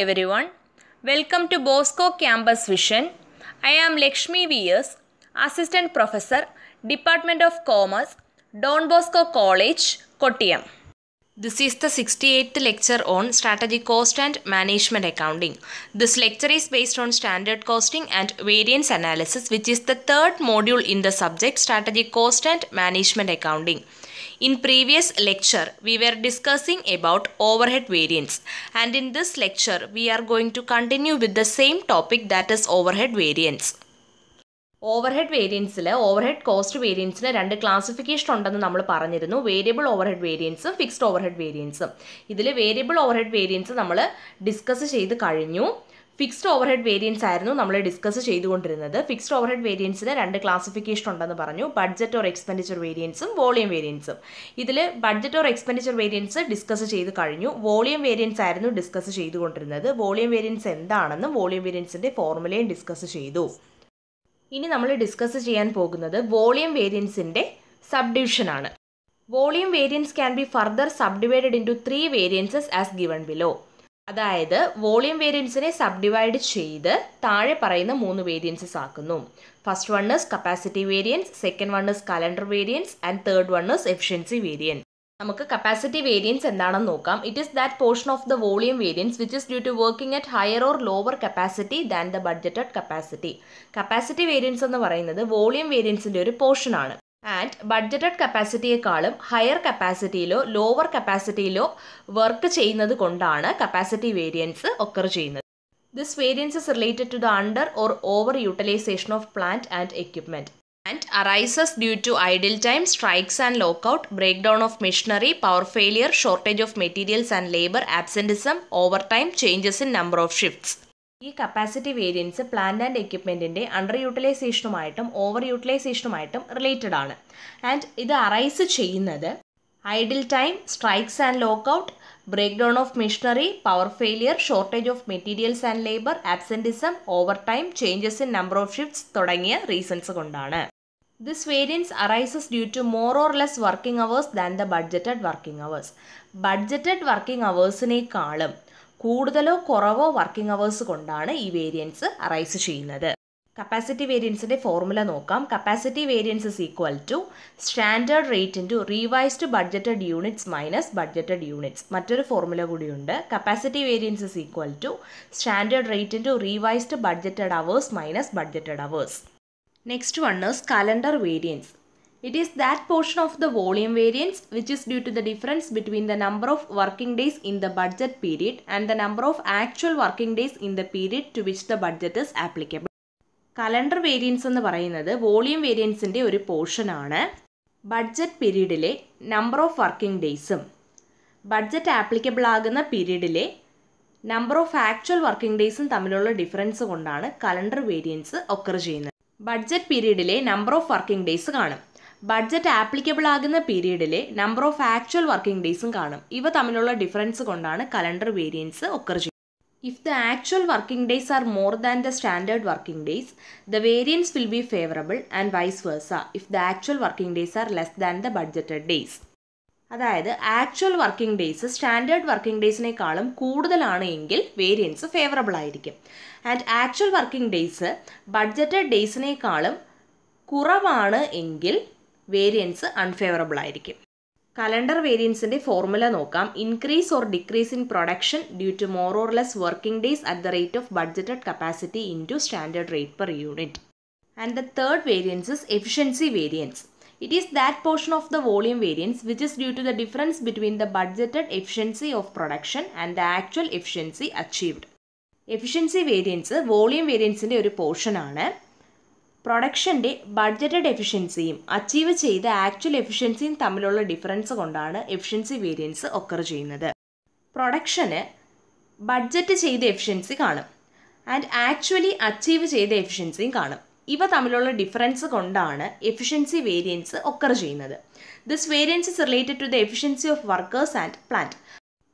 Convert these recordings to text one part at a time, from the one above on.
everyone. Welcome to Bosco Campus Vision. I am Lakshmi V.S., Assistant Professor, Department of Commerce, Don Bosco College, Kottayam. This is the 68th lecture on Strategic Cost and Management Accounting. This lecture is based on Standard Costing and Variance Analysis, which is the third module in the subject Strategic Cost and Management Accounting. In previous lecture we were discussing about overhead variance and in this lecture we are going to continue with the same topic that is overhead variance overhead വേരിയൻസിൽ overhead cost വേരിയൻസിന് രണ്ട് classification ഉണ്ടെന്ന് നമ്മൾ പറഞ്ഞിരുന്നു variable overhead വേരിയൻസും fixed overhead വേരിയൻസും ഇതിൽ variable overhead variance നമ്മൾ ഡിസ്കസ് ചെയ്ത് കഴിഞ്ഞു ഫിക്സ്ഡ് ഓവർഹെഡ് വേരിയൻസ് ആയിരുന്നു നമ്മൾ ഡിസ്കസ് ചെയ്തുകൊണ്ടിരുന്നത് ഫിക്സ്ഡ് ഓവർഹെഡ് വേരിയൻസിന് രണ്ട് ക്ലാസിഫിക്കേഷൻ ഉണ്ടെന്ന് പറഞ്ഞു ബഡ്ജറ്റ് ഓർ എക്സ്പെൻഡിച്ചർ വേരിയൻസും വോളിയം വേരിയൻസും ഇതിൽ budget or expenditure variance discuss ചെയ്ത് കഴിഞ്ഞു വോളിയം വേരിയൻസ് ആയിരുന്നു ഡിസ്കസ് ചെയ്തുകൊണ്ടിരുന്നത് വോളിയം വേരിയൻസ് എന്താണെന്നും വോളിയം വേരിയൻസിൻ്റെ ഫോർമുലയും ഡിസ്കസ് ചെയ്തു ഇനി നമ്മൾ ഡിസ്കസ് ചെയ്യാൻ പോകുന്നത് വോളിയം വേരിയൻസിൻ്റെ സബ്ഡിവിഷനാണ് volume variance can be further divided into three variances as given below അതായത് വോളിയം വേരിയൻസിനെ സബ് ഡിവൈഡ് ചെയ്ത് താഴെ പറയുന്ന മൂന്ന് വേരിയൻസസ് ആക്കുന്നു first one capacity variance second one calendar variance and third one efficiency variance നമുക്ക് കപ്പാസിറ്റി വേരിയൻസ് എന്താണെന്ന് നോക്കാം it is that portion of the volume variance which is due to working at higher or lower capacity than the budgeted capacity capacity variance എന്ന് പറയുന്നത് volume വേരിയൻസിൻ്റെ ഒരു പോർഷനാണ് and budgeted കപ്പാസിറ്റിയെക്കാളും higher കപ്പാസിറ്റിയിലോ ലോവർ കപ്പാസിറ്റിയിലോ വർക്ക് ചെയ്യുന്നത് കൊണ്ടാണ് കപ്പാസിറ്റി വേരിയൻസ് ഒക്കർ ചെയ്യുന്നത് this variance is related to the under or over utilisation of plant and equipment and arises due to idle time strikes and lockout breakdown of machinery power failure shortage of materials and labour absenteeism overtime changes in number of shifts ഈ capacity variance plant and എക്യുപ്മെൻറ്റിൻ്റെ under യൂട്ടിലൈസേഷനുമായിട്ടും over യൂട്ടിലൈസേഷനുമായിട്ടും related ആണ് and ഇത് arise ചെയ്യുന്നത് idle time strikes and lockout breakdown of machinery power failure shortage of materials and labour absenteeism overtime changes in number of shifts തുടങ്ങിയ reasons കൊണ്ടാണ് this variance arises due to more or less working hours than the budgeted working hours budgeted working അവേഴ്സിനേക്കാളും കൂടുതലോ കുറവോ working hours കൊണ്ടാണ് ഈ variance arise ചെയ്യുന്നത് capacity വേരിയൻസിൻ്റെ formula നോക്കാം capacity variance is equal to standard rate into revised budgeted units minus budgeted units മറ്റൊരു formula കൂടിയുണ്ട് capacity variance is equal to standard rate into revised budgeted hours minus budgeted hours next one is calendar variance It is that portion of the volume variance which is due to the difference between the number of working days in the budget period and the number of actual working days in the period to which the budget is applicable. Calendar variance എന്ന് പറയുന്നത് volume വേരിയൻസിൻ്റെ ഒരു പോർഷനാണ് budget പീരീഡിലെ number of working ഡേയ്സും budget applicable ആകുന്ന പീരീഡിലെ number of actual working ഡേയ്സും തമ്മിലുള്ള ഡിഫറൻസ് കൊണ്ടാണ് കലണ്ടർ വേരിയൻസ് ഒക്കർ ചെയ്യുന്നത് ബഡ്ജറ്റ് പീരീഡിലെ നമ്പർ ഓഫ് വർക്കിംഗ് ഡേയ്സ് കാണും ബഡ്ജറ്റ് ആപ്ലിക്കബിൾ ആകുന്ന പീരീഡിലെ നമ്പർ ഓഫ് ആക്ച്വൽ വർക്കിംഗ് ഡേയ്സും കാണും ഇവ തമ്മിലുള്ള ഡിഫറൻസ് കൊണ്ടാണ് കലണ്ടർ വേരിയൻസ് ഒക്കർ ചെയ്യുന്നത് if the actual working days are more than the standard working days the variance will be favourable and vice versa if the actual working days are less than the budgeted days അതായത് actual working days standard working ഡേയ്സിനേക്കാളും കൂടുതലാണ് എങ്കിൽ variance favourable ആയിരിക്കും and actual working days budgeted ഡേയ്സിനേക്കാളും കുറവാണ് എങ്കിൽ variance unfavourable ആയിരിക്കും calendar വേരിയൻസിൻ്റെ ഫോർമുല നോക്കാം increase or decrease in production due to more or less working days at the rate of budgeted capacity into standard rate per unit and the third variance is efficiency variance it is that portion of the volume variance which is due to the difference between the budgeted efficiency of production and the actual efficiency achieved. Efficiency variance volume വേരിയൻസിൻ്റെ ഒരു പോർഷനാണ് പ്രൊഡക്ഷൻ്റെ budgeted എഫിഷ്യൻസിയും achieve ചെയ്ത actual എഫിഷ്യൻസിയും തമ്മിലുള്ള difference കൊണ്ടാണ് efficiency variance occur ചെയ്യുന്നത് പ്രൊഡക്ഷന് ബഡ്ജറ്റ് ചെയ്ത എഫിഷ്യൻസി കാണും ആൻഡ് ആക്ച്വലി അച്ചീവ് ചെയ്ത എഫിഷ്യൻസിയും കാണും ഇവ തമ്മിലുള്ള ഡിഫറൻസ് കൊണ്ടാണ് എഫിഷ്യൻസി വേരിയൻസ് ഒക്കർ ചെയ്യുന്നത് this variance is related to the efficiency of workers and plant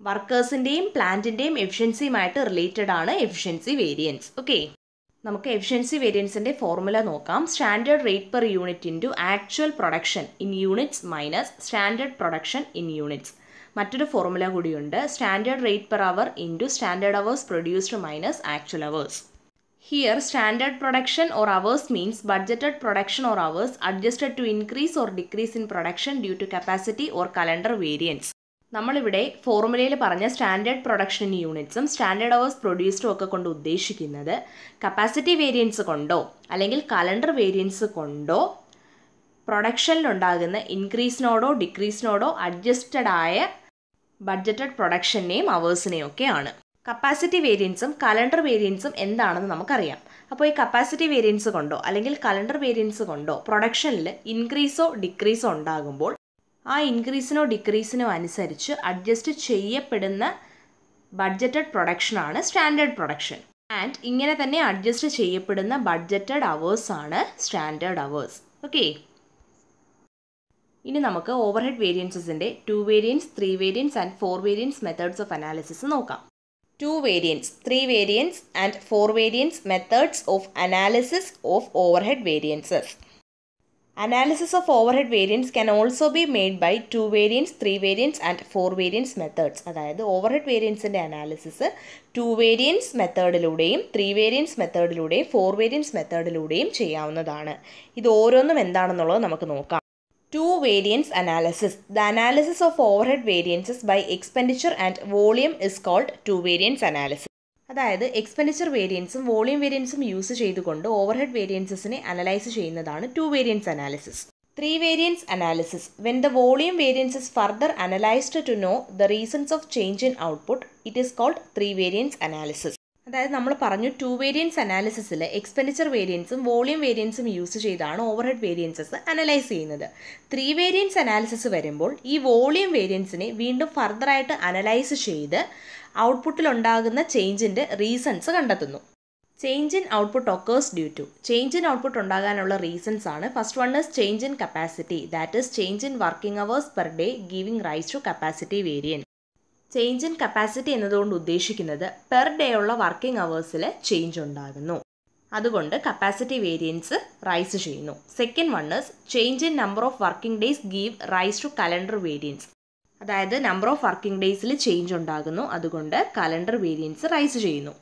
വർക്കേഴ്സിൻ്റെയും പ്ലാന്റിൻ്റെയും എഫിഷ്യൻസിയുമായിട്ട് റിലേറ്റഡ് ആണ് എഫിഷ്യൻസി വേരിയൻസ് ഓക്കെ നമുക്ക് എഫിഷ്യൻസി വേരിയൻസിൻ്റെ ഫോർമുല നോക്കാം standard rate per unit into actual production in units minus standard production in units മറ്റൊരു formula കൂടിയുണ്ട് standard rate per hour into standard hours produced minus actual hours here standard production or hours means budgeted production or hours adjusted to increase or decrease in production due to capacity or calendar variance നമ്മളിവിടെ ഫോർമുലയിൽ പറഞ്ഞ standard production യൂണിറ്റ്സും standard hours പ്രൊഡ്യൂസ്ഡും ഒക്കെ കൊണ്ട് ഉദ്ദേശിക്കുന്നത് capacity variance കൊണ്ടോ അല്ലെങ്കിൽ കലണ്ടർ വേരിയൻസ് കൊണ്ടോ പ്രൊഡക്ഷനിലുണ്ടാകുന്ന ഇൻക്രീസിനോടോ ഡിക്രീസിനോടോ അഡ്ജസ്റ്റഡ് ആയ ബഡ്ജറ്റഡ് പ്രൊഡക്ഷനെയും അവേഴ്സിനെയും ഒക്കെയാണ് കപ്പാസിറ്റി വേരിയൻസും കലണ്ടർ വേരിയൻസും എന്താണെന്ന് നമുക്കറിയാം അപ്പോൾ ഈ കപ്പാസിറ്റി വേരിയൻസ് കൊണ്ടോ അല്ലെങ്കിൽ കലണ്ടർ വേരിയൻസ് കൊണ്ടോ പ്രൊഡക്ഷനിൽ ഇൻക്രീസോ ഡിക്രീസോ ഉണ്ടാകുമ്പോൾ ആ ഇൻക്രീസിനോ ഡിക്രീസിനോ അനുസരിച്ച് അഡ്ജസ്റ്റ് ചെയ്യപ്പെടുന്ന ബഡ്ജറ്റഡ് പ്രൊഡക്ഷനാണ് സ്റ്റാൻഡേർഡ് പ്രൊഡക്ഷൻ ആൻഡ് ഇങ്ങനെ തന്നെ അഡ്ജസ്റ്റ് ചെയ്യപ്പെടുന്ന ബഡ്ജറ്റഡ് അവേഴ്സ് ആണ് സ്റ്റാൻഡേർഡ് അവേഴ്സ് ഓക്കെ ഇനി നമുക്ക് ഓവർഹെഡ് വേരിയൻസിൻ്റെ two variance three variance and four variance methods of analysis നോക്കാം two variance three variance and four variance methods of analysis of overhead variances analysis of overhead variance can also be made by two variance three variance and four variance methods അതായത് overhead വേരിയൻസിൻ്റെ analysis to variance മെത്തേഡിലൂടെയും three variance മെത്തേഡിലൂടെയും four variance മെത്തേഡിലൂടെയും ചെയ്യാവുന്നതാണ് ഇത് ഓരോന്നും എന്താണെന്നുള്ളത് നമുക്ക് നോക്കാം two variance analysis the analysis of overhead variances by expenditure and volume is called two variance analysis അതായത് എക്സ്പെൻഡിച്ചർ വേരിയൻസും വോളിയം വേരിയൻസും യൂസ് ചെയ്തുകൊണ്ട് ഓവർഹെഡ് വേരിയൻസസിനെ അനലൈസ് ചെയ്യുന്നതാണ് two variance analysis three variance analysis when the volume variance is further analysed to know the reasons of change in output it is called three variance analysis അതായത് നമ്മൾ പറഞ്ഞു two variance അനാലിസിസിൽ expenditure വേരിയൻസും volume വേരിയൻസും use ചെയ്താണ് overhead variances analyse ചെയ്യുന്നത് three variance analysis വരുമ്പോൾ ഈ വോളിയം വേരിയൻസിനെ വീണ്ടും ഫർദറായിട്ട് അനലൈസ് ചെയ്ത് ഔട്ട്പുട്ടിലുണ്ടാകുന്ന ചേഞ്ചിൻ്റെ റീസൺസ് കണ്ടെത്തുന്നു change in output occurs due to change in output ഉണ്ടാകാനുള്ള റീസൺസ് ആണ് first one is change in capacity that is change in working hours per day giving rise to capacity variance change in capacity എന്നതുകൊണ്ട് ഉദ്ദേശിക്കുന്നത് per day ഉള്ള working അവേഴ്സിൽ change ഉണ്ടാകുന്നു അതുകൊണ്ട് capacity variance rise ചെയ്യുന്നു second one is change in number of working days give rise to calendar variance അതായത് number of working ഡേയ്സിൽ change ഉണ്ടാകുന്നു അതുകൊണ്ട് കലണ്ടർ വേരിയൻസ് റൈസ് ചെയ്യുന്നു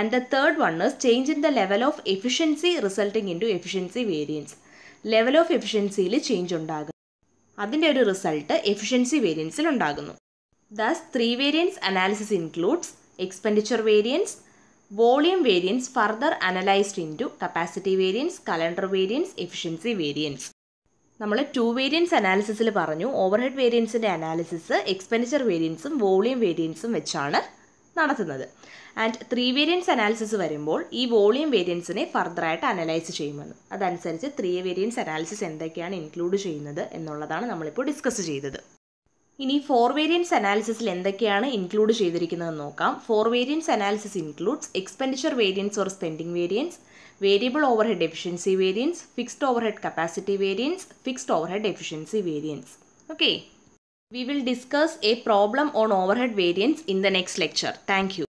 and the third one is change in the level of efficiency resulting into efficiency variance level of എഫിഷ്യൻസിയിൽ change ഉണ്ടാകുന്നു അതിൻ്റെ ഒരു result efficiency വേരിയൻസിൽ ഉണ്ടാകുന്നു thus three variance analysis includes expenditure variance volume variance further analysed into capacity variance calendar variance efficiency variance നമ്മൾ two variance അനാലിസിസിൽ പറഞ്ഞു overhead വേരിയൻസിൻ്റെ അനാലിസിസ് എക്സ്പെൻഡിച്ചർ വേരിയൻസും വോളിയം വേരിയൻസും വെച്ചാണ് നടത്തുന്നത് ആൻഡ് ത്രീ വേരിയൻസ് അനാലിസിസ് വരുമ്പോൾ ഈ വോളിയം വേരിയൻസിനെ ഫർദറായിട്ട് അനലൈസ് ചെയ്യുമെന്ന് അതനുസരിച്ച് ത്രീ വേരിയൻസ് അനാലിസിസ് എന്തൊക്കെയാണ് ഇൻക്ലൂഡ് ചെയ്യുന്നത് എന്നുള്ളതാണ് നമ്മളിപ്പോൾ ഡിസ്കസ് ചെയ്തത് ഇനി ഫോർ വേരിയൻസ് അനാലിസിസിൽ എന്തൊക്കെയാണ് ഇൻക്ലൂഡ് ചെയ്തിരിക്കുന്നതെന്ന് നോക്കാം four variance analysis includes expenditure variance or spending variance variable overhead efficiency variance, fixed overhead capacity variance, fixed overhead efficiency variance. Okay. We will discuss a problem on overhead variance in the next lecture. Thank you.